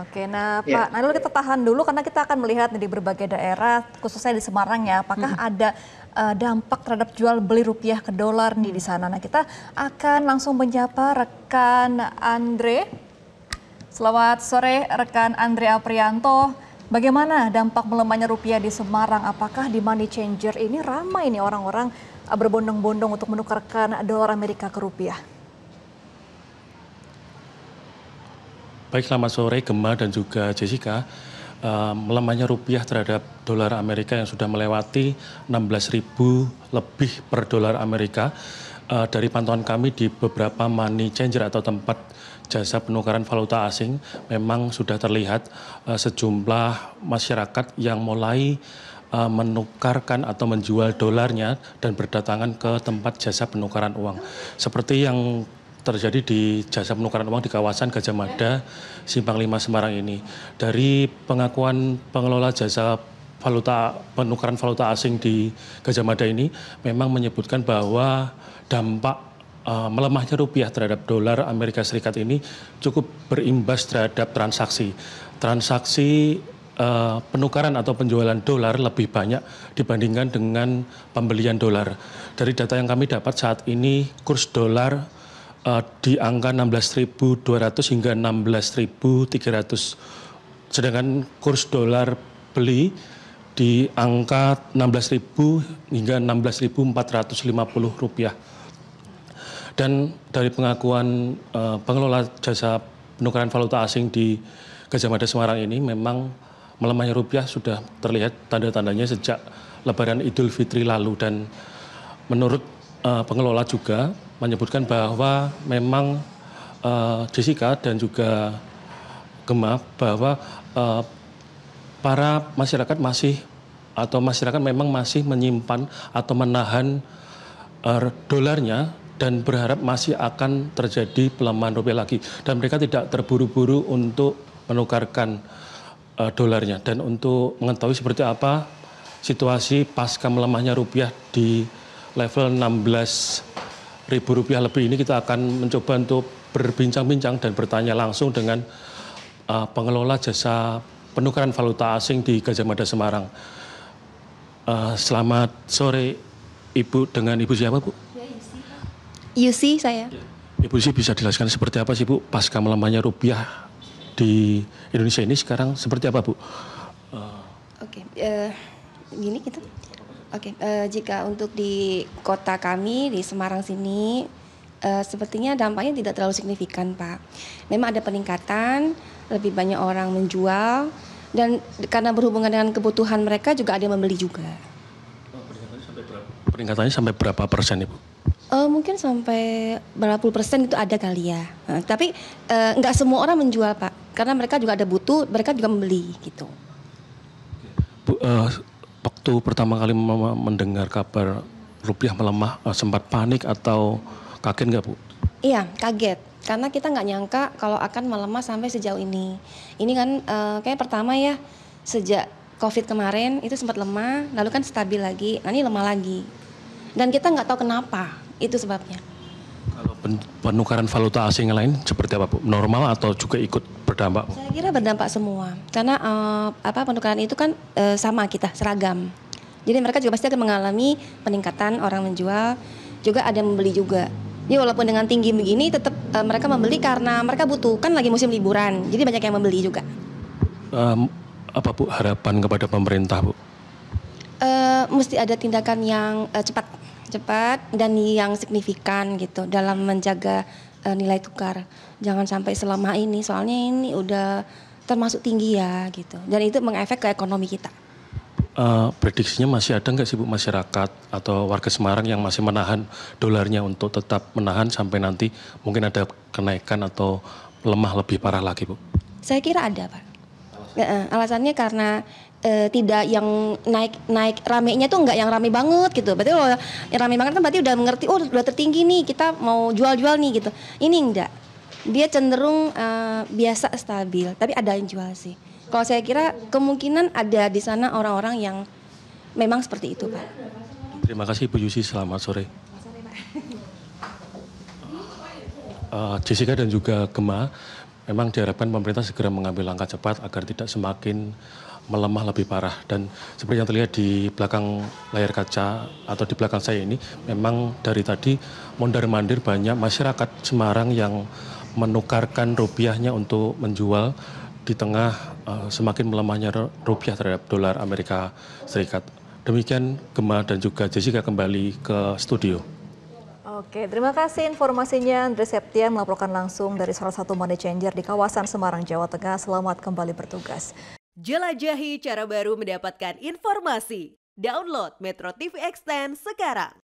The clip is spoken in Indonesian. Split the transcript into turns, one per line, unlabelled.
Oke, nah ya. Pak ya. Nadal kita tahan dulu karena kita akan melihat di berbagai daerah, khususnya di Semarang ya, apakah hmm. ada uh, dampak terhadap jual beli rupiah ke dolar nih di sana. Nah kita akan langsung menyapa rekan Andre. Selamat sore rekan Andre Aprianto. Bagaimana dampak melemahnya rupiah di Semarang? Apakah di money changer ini ramai nih orang-orang eh, berbondong-bondong untuk menukarkan dolar Amerika ke rupiah?
Baik, selamat sore Gemma dan juga Jessica. Uh, melemahnya rupiah terhadap dolar Amerika yang sudah melewati 16.000 lebih per dolar Amerika ehm, dari pantauan kami di beberapa money changer atau tempat jasa penukaran valuta asing memang sudah terlihat ehm, sejumlah masyarakat yang mulai menukarkan atau menjual dolarnya dan berdatangan ke tempat jasa penukaran uang. Seperti yang terjadi di jasa penukaran uang di kawasan Gajah Mada, Simpang Lima Semarang ini. Dari pengakuan pengelola jasa valuta penukaran valuta asing di Gajah Mada ini memang menyebutkan bahwa dampak uh, melemahnya rupiah terhadap dolar Amerika Serikat ini cukup berimbas terhadap transaksi. Transaksi uh, penukaran atau penjualan dolar lebih banyak dibandingkan dengan pembelian dolar. Dari data yang kami dapat saat ini kurs dolar uh, di angka 16.200 hingga 16.300 sedangkan kurs dolar beli di angka 16.000 hingga 16.450 rupiah dan dari pengakuan uh, pengelola jasa penukaran valuta asing di Gajah Mada Semarang ini memang melemahnya rupiah sudah terlihat tanda-tandanya sejak Lebaran Idul Fitri lalu dan menurut uh, pengelola juga menyebutkan bahwa memang uh, Jessica dan juga Gemma bahwa uh, para masyarakat masih atau masyarakat memang masih menyimpan atau menahan uh, dolarnya dan berharap masih akan terjadi pelemahan rupiah lagi dan mereka tidak terburu-buru untuk menukarkan uh, dolarnya dan untuk mengetahui seperti apa situasi pasca melemahnya rupiah di level 16 ribu rupiah lebih ini kita akan mencoba untuk berbincang-bincang dan bertanya langsung dengan uh, pengelola jasa penukaran valuta asing di Gajah Mada Semarang. Uh, selamat sore Ibu dengan Ibu siapa Bu? Ya,
Yusi saya. Ya.
Ibu sih bisa dijelaskan seperti apa sih Bu pasca melemahnya rupiah di Indonesia ini sekarang seperti apa Bu? Uh,
Oke, okay. uh, eh, gini kita. Oke, okay, uh, eh, jika untuk di kota kami di Semarang sini uh, sepertinya dampaknya tidak terlalu signifikan, Pak. Memang ada peningkatan, lebih banyak orang menjual dan karena berhubungan dengan kebutuhan mereka juga ada yang membeli juga.
Oh, peningkatannya sampai berapa? persen, Ibu?
Uh, mungkin sampai berapa puluh persen itu ada kali ya. Uh, tapi uh, nggak semua orang menjual, Pak. Karena mereka juga ada butuh, mereka juga membeli gitu.
Bu, uh, waktu pertama kali mendengar kabar rupiah melemah eh, sempat panik atau kaget nggak Bu?
Iya, kaget. Karena kita nggak nyangka kalau akan melemah sampai sejauh ini. Ini kan uh, kayak pertama ya sejak COVID kemarin itu sempat lemah, lalu kan stabil lagi, nanti lemah lagi. Dan kita nggak tahu kenapa, itu sebabnya
penukaran valuta asing yang lain seperti apa Bu? Normal atau juga ikut berdampak? Bu? Saya
kira berdampak semua. Karena uh, apa penukaran itu kan uh, sama kita seragam. Jadi mereka juga pasti akan mengalami peningkatan orang menjual, juga ada yang membeli juga. Jadi walaupun dengan tinggi begini tetap uh, eh, mereka membeli karena mereka butuh kan lagi musim liburan. Jadi banyak yang membeli juga.
Um, apa Bu harapan kepada pemerintah Bu?
Uh, mesti ada tindakan yang uh, cepat cepat dan yang signifikan gitu dalam menjaga uh, nilai tukar. Jangan sampai selama ini soalnya ini udah termasuk tinggi ya gitu. Dan itu mengefek ke ekonomi kita.
Uh, prediksinya masih ada nggak sih Bu masyarakat atau warga Semarang yang masih menahan dolarnya untuk tetap menahan sampai nanti mungkin ada kenaikan atau lemah lebih parah lagi Bu?
Saya kira ada Pak. Alasannya, eh, alasannya karena uh, tidak yang naik naik ramenya tuh nggak yang rame banget gitu. Berarti kalau yang rame banget kan berarti udah mengerti oh udah tertinggi nih kita mau jual-jual nih gitu. Ini enggak. Dia cenderung uh, biasa stabil, tapi ada yang jual sih. Kalau saya kira kemungkinan ada di sana orang-orang yang memang seperti itu, Pak.
Terima kasih Bu Yusi, selamat sore. Uh, Jessica dan juga Gemma, memang diharapkan pemerintah segera mengambil langkah cepat agar tidak semakin melemah lebih parah dan seperti yang terlihat di belakang layar kaca atau di belakang saya ini memang dari tadi mondar mandir banyak masyarakat Semarang yang menukarkan rupiahnya untuk menjual di tengah uh, semakin melemahnya rupiah terhadap dolar Amerika Serikat. Demikian Gema dan juga Jessica kembali ke studio.
Oke, terima kasih informasinya. Andre Septian melaporkan langsung dari salah satu money changer di kawasan Semarang, Jawa Tengah. Selamat kembali bertugas. Jelajahi cara baru mendapatkan informasi.
Download Metro TV Extend sekarang.